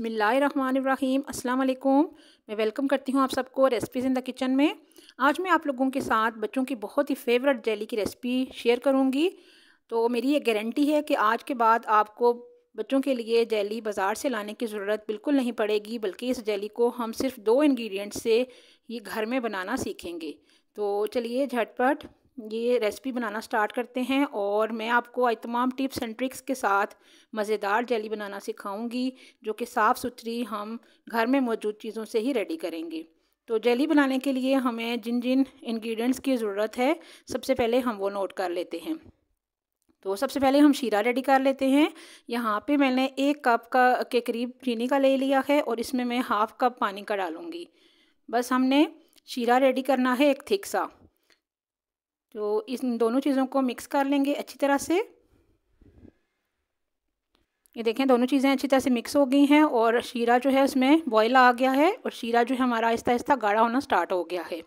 अस्सलाम वालेकुम मैं वेलकम करती हूँ आप सबको रेसिपीज़ इन द किचन में आज मैं आप लोगों के साथ बच्चों की बहुत ही फेवरेट जेली की रेसिपी शेयर करूँगी तो मेरी ये गारंटी है कि आज के बाद आपको बच्चों के लिए जेली बाज़ार से लाने की ज़रूरत बिल्कुल नहीं पड़ेगी बल्कि इस जेली को हम सिर्फ दो इन्ग्रीडियंट से ही घर में बनाना सीखेंगे तो चलिए झटपट ये रेसिपी बनाना स्टार्ट करते हैं और मैं आपको तमाम टिप्स एंड ट्रिक्स के साथ मज़ेदार जेली बनाना सिखाऊंगी जो कि साफ़ सुथरी हम घर में मौजूद चीज़ों से ही रेडी करेंगे तो जेली बनाने के लिए हमें जिन जिन इंग्रेडिएंट्स की ज़रूरत है सबसे पहले हम वो नोट कर लेते हैं तो सबसे पहले हम शीरा रेडी कर लेते हैं यहाँ पे मैंने एक कप का के करीब चीनी का ले लिया है और इसमें मैं हाफ़ कप पानी का डालूँगी बस हमने शीरा रेडी करना है एक थिक सा तो इन दोनों चीज़ों को मिक्स कर लेंगे अच्छी तरह से ये देखें दोनों चीज़ें अच्छी तरह से मिक्स हो गई हैं और शीरा जो है उसमें बॉयल आ गया है और शीरा जो है हमारा आहिस्ता आहिस्ता गाढ़ा होना स्टार्ट हो गया है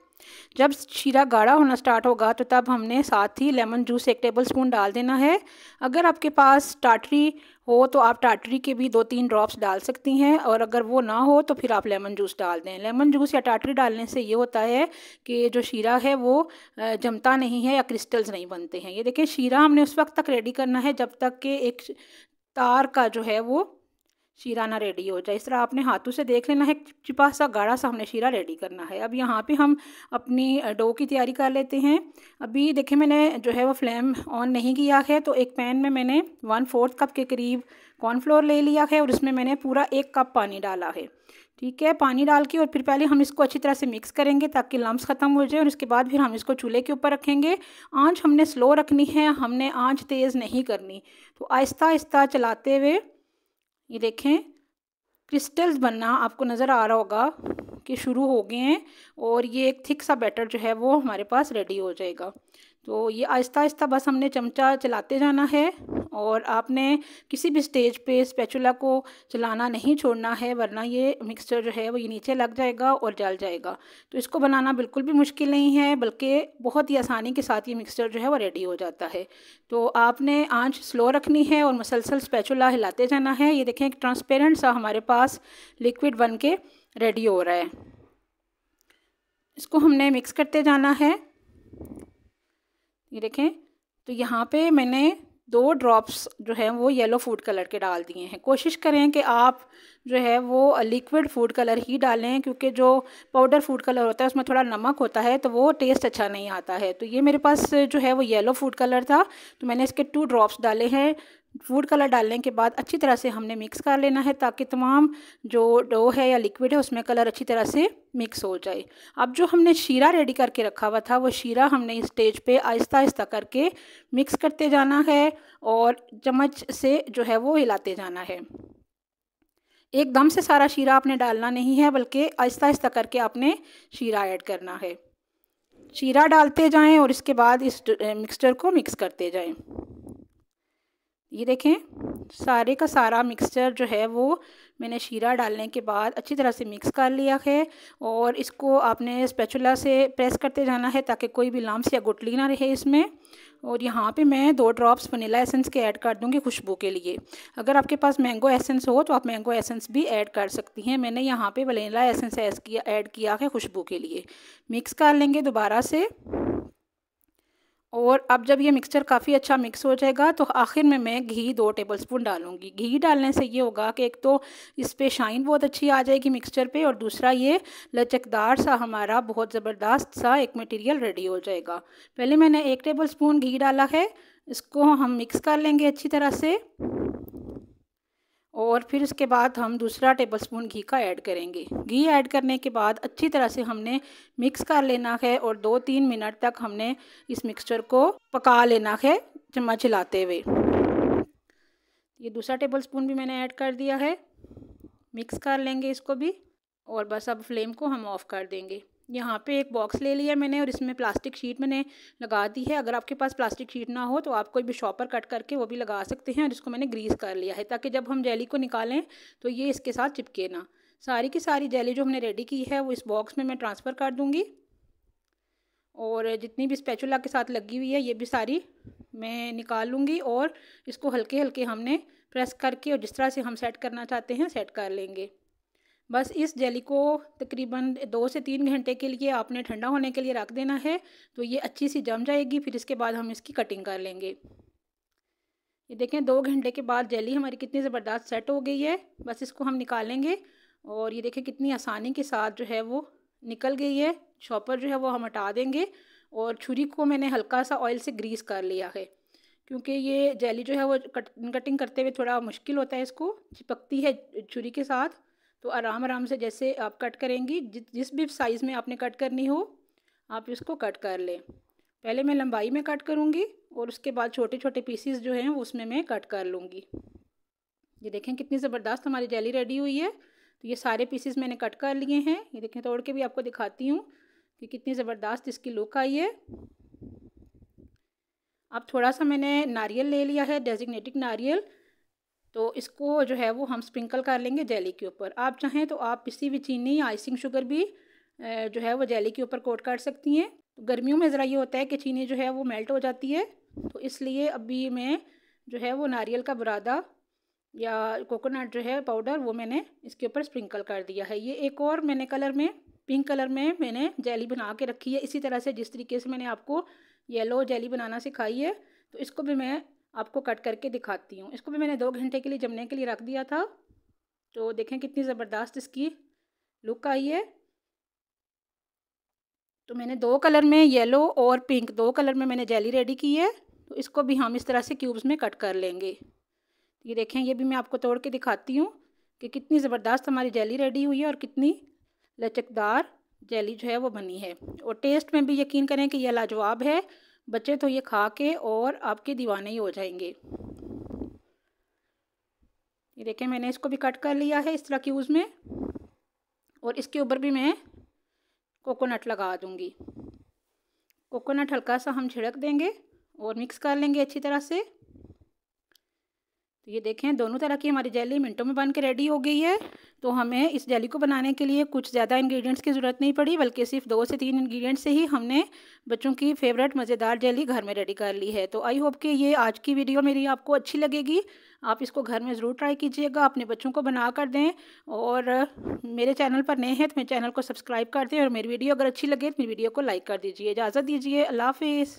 जब शीरा गाढ़ा होना स्टार्ट होगा तो तब हमने साथ ही लेमन जूस एक टेबल स्पून डाल देना है अगर आपके पास टाटरी हो तो आप टाटरी के भी दो तीन ड्रॉप्स डाल सकती हैं और अगर वो ना हो तो फिर आप लेमन जूस डाल दें लेमन जूस या टाटरी डालने से ये होता है कि जो शीरा है वो जमता नहीं है या क्रिस्टल्स नहीं बनते हैं ये देखें शीरा हमने उस वक्त तक रेडी करना है जब तक कि एक तार का जो है वो शीरा ना रेडी हो जाए इस तरह आपने हाथों से देख लेना है चिपा सा गाढ़ा सा हमने शीरा रेडी करना है अब यहाँ पे हम अपनी डो की तैयारी कर लेते हैं अभी देखिए मैंने जो है वो फ्लेम ऑन नहीं किया है तो एक पैन में मैंने वन फोर्थ कप के करीब कॉर्नफ्लोर ले लिया है और इसमें मैंने पूरा एक कप पानी डाला है ठीक है पानी डाल के और फिर पहले हम इसको अच्छी तरह से मिक्स करेंगे ताकि लम्ब ख़त्म हो जाए और उसके बाद फिर हम इसको चूल्हे के ऊपर रखेंगे आँच हमने स्लो रखनी है हमने आँच तेज़ नहीं करनी तो आहिस्ता आहिस्ता चलाते हुए ये देखें क्रिस्टल्स बनना आपको नज़र आ रहा होगा कि शुरू हो गए हैं और ये एक थिक सा बैटर जो है वो हमारे पास रेडी हो जाएगा तो ये आहिस्ता आहिस्ता बस हमने चमचा चलाते जाना है और आपने किसी भी स्टेज पे स्पैचुला को चलाना नहीं छोड़ना है वरना ये मिक्सचर जो है वो ये नीचे लग जाएगा और जल जाएगा तो इसको बनाना बिल्कुल भी मुश्किल नहीं है बल्कि बहुत ही आसानी के साथ ये मिक्सचर जो है वो रेडी हो जाता है तो आपने आँच स्लो रखनी है और मुसलसल स्पैचुला हिलाते जाना है ये देखें एक ट्रांसपेरेंट सा हमारे पास लिक्विड बन के रेडी हो रहा है इसको हमने मिक्स करते जाना है ये देखें तो यहाँ पे मैंने दो ड्रॉप्स जो हैं वो येलो फूड कलर के डाल दिए हैं कोशिश करें कि आप जो है वो लिक्विड फूड कलर ही डालें क्योंकि जो पाउडर फूड कलर होता है उसमें थोड़ा नमक होता है तो वो टेस्ट अच्छा नहीं आता है तो ये मेरे पास जो है वो येलो फूड कलर था तो मैंने इसके टू ड्रॉप्स डाले हैं फूड कलर डालने के बाद अच्छी तरह से हमने मिक्स कर लेना है ताकि तमाम जो डो है या लिक्विड है उसमें कलर अच्छी तरह से मिक्स हो जाए अब जो हमने शीरा रेडी करके रखा हुआ था वो शीरा हमने इस स्टेज पे आहिस्ता आहिस्ता करके मिक्स करते जाना है और चम्मच से जो है वो हिलाते जाना है एकदम से सारा शीरा आपने डालना नहीं है बल्कि आहिस्ता आहिस्ता करके आपने शीरा ऐड करना है शीरा डालते जाएं और इसके बाद इस मिक्सचर को मिक्स करते जाएं ये देखें सारे का सारा मिक्सचर जो है वो मैंने शीरा डालने के बाद अच्छी तरह से मिक्स कर लिया है और इसको आपने स्पेचुला से प्रेस करते जाना है ताकि कोई भी लाम्स या गुटली ना रहे इसमें और यहाँ पे मैं दो ड्रॉप्स वनीला एसेंस के ऐड कर दूँगी खुशबू के लिए अगर आपके पास मैंगो एसेंस हो तो आप मैंगो एसेंस भी ऐड कर सकती हैं मैंने यहाँ पर वनीला एसेंस किया ऐड किया है खुशबू के लिए मिक्स कर लेंगे दोबारा से और अब जब ये मिक्सचर काफ़ी अच्छा मिक्स हो जाएगा तो आखिर में मैं घी दो टेबलस्पून डालूंगी घी डालने से ये होगा कि एक तो इस पर शाइन बहुत अच्छी आ जाएगी मिक्सचर पे और दूसरा ये लचकदार सा हमारा बहुत ज़बरदस्त सा एक मटेरियल रेडी हो जाएगा पहले मैंने एक टेबलस्पून घी डाला है इसको हम मिक्स कर लेंगे अच्छी तरह से और फिर उसके बाद हम दूसरा टेबल स्पून घी का ऐड करेंगे घी ऐड करने के बाद अच्छी तरह से हमने मिक्स कर लेना है और दो तीन मिनट तक हमने इस मिक्सचर को पका लेना है चम्मच हिलाते हुए ये दूसरा टेबल स्पून भी मैंने ऐड कर दिया है मिक्स कर लेंगे इसको भी और बस अब फ्लेम को हम ऑफ़ कर देंगे यहाँ पे एक बॉक्स ले लिया मैंने और इसमें प्लास्टिक शीट मैंने लगा दी है अगर आपके पास प्लास्टिक शीट ना हो तो आप कोई भी शॉपर कट करके वो भी लगा सकते हैं और इसको मैंने ग्रीस कर लिया है ताकि जब हम जेली को निकालें तो ये इसके साथ चिपके ना सारी की सारी जेली जो हमने रेडी की है वो इस बॉक्स में मैं ट्रांसफ़र कर दूँगी और जितनी भी स्पेचुला के साथ लगी हुई है ये भी सारी मैं निकाल लूँगी और इसको हल्के हल्के हमने प्रेस करके और जिस तरह से हम सेट करना चाहते हैं सेट कर लेंगे बस इस जेली को तकरीबन दो से तीन घंटे के लिए आपने ठंडा होने के लिए रख देना है तो ये अच्छी सी जम जाएगी फिर इसके बाद हम इसकी कटिंग कर लेंगे ये देखें दो घंटे के बाद जेली हमारी कितनी ज़बरदस्त सेट हो गई है बस इसको हम निकालेंगे और ये देखें कितनी आसानी के साथ जो है वो निकल गई है शॉपर जो है वो हम हटा देंगे और छुरी को मैंने हल्का सा ऑयल से ग्रीस कर लिया है क्योंकि ये जेली जो है वो कट कटिंग करते हुए थोड़ा मुश्किल होता है इसको चिपकती है छुरी के साथ तो आराम आराम से जैसे आप कट करेंगी जिस भी साइज़ में आपने कट करनी हो आप इसको कट कर लें पहले मैं लंबाई में कट करूँगी और उसके बाद छोटे छोटे पीसीस जो हैं उसमें मैं कट कर लूँगी ये देखें कितनी ज़बरदस्त हमारी जेली रेडी हुई है तो ये सारे पीसीस मैंने कट कर लिए हैं ये देखें तोड़ के भी आपको दिखाती हूँ कि कितनी ज़बरदस्त इसकी लुक आई है अब थोड़ा सा मैंने नारियल ले लिया है डेजिग्नेटिक नारियल तो इसको जो है वो हम स्प्रिंकल कर लेंगे जेली के ऊपर आप चाहें तो आप किसी भी चीनी या आइसिंग शुगर भी जो है वो जेली के ऊपर कोट कर सकती हैं तो गर्मियों में ज़रा ये होता है कि चीनी जो है वो मेल्ट हो जाती है तो इसलिए अभी मैं जो है वो नारियल का बुरादा या कोकोनट जो है पाउडर वो मैंने इसके ऊपर स्प्रिंकल कर दिया है ये एक और मैंने कलर में पिंक कलर में मैंने जेली बना के रखी है इसी तरह से जिस तरीके से मैंने आपको येलो जेली बनाना सिखाई है तो इसको भी मैं आपको कट करके दिखाती हूँ इसको भी मैंने दो घंटे के लिए जमने के लिए रख दिया था तो देखें कितनी ज़बरदस्त इसकी लुक आई है तो मैंने दो कलर में येलो और पिंक दो कलर में मैंने जेली रेडी की है तो इसको भी हम इस तरह से क्यूब्स में कट कर लेंगे ये देखें ये भी मैं आपको तोड़ के दिखाती हूँ कि कितनी ज़बरदस्त हमारी जेली रेडी हुई है और कितनी लचकदार जेली जो है वो बनी है और टेस्ट में भी यकीन करें कि यह लाजवाब है बच्चे तो ये खा के और आपके दीवाने ही हो जाएंगे ये देखें मैंने इसको भी कट कर लिया है इस तरह की यूज़ में और इसके ऊपर भी मैं कोकोनट लगा दूँगी कोकोनट हल्का सा हम छिड़क देंगे और मिक्स कर लेंगे अच्छी तरह से तो ये देखें दोनों तरह की हमारी जेली मिनटों में बन के रेडी हो गई है तो हमें इस जेली को बनाने के लिए कुछ ज़्यादा इंग्रेडिएंट्स की ज़रूरत नहीं पड़ी बल्कि सिर्फ दो से तीन इंग्रेडिएंट्स से ही हमने बच्चों की फेवरेट मज़ेदार जेली घर में रेडी कर ली है तो आई होप कि ये आज की वीडियो मेरी आपको अच्छी लगेगी आप इसको घर में ज़रूर ट्राई कीजिएगा अपने बच्चों को बना कर दें और मेरे चैनल पर नए हैं तो मेरे चैनल को सब्सक्राइब कर दें और मेरी वीडियो अगर अच्छी लगे तो मेरी वीडियो को लाइक कर दीजिए इजाज़त दीजिए अल्लाह हाफिज़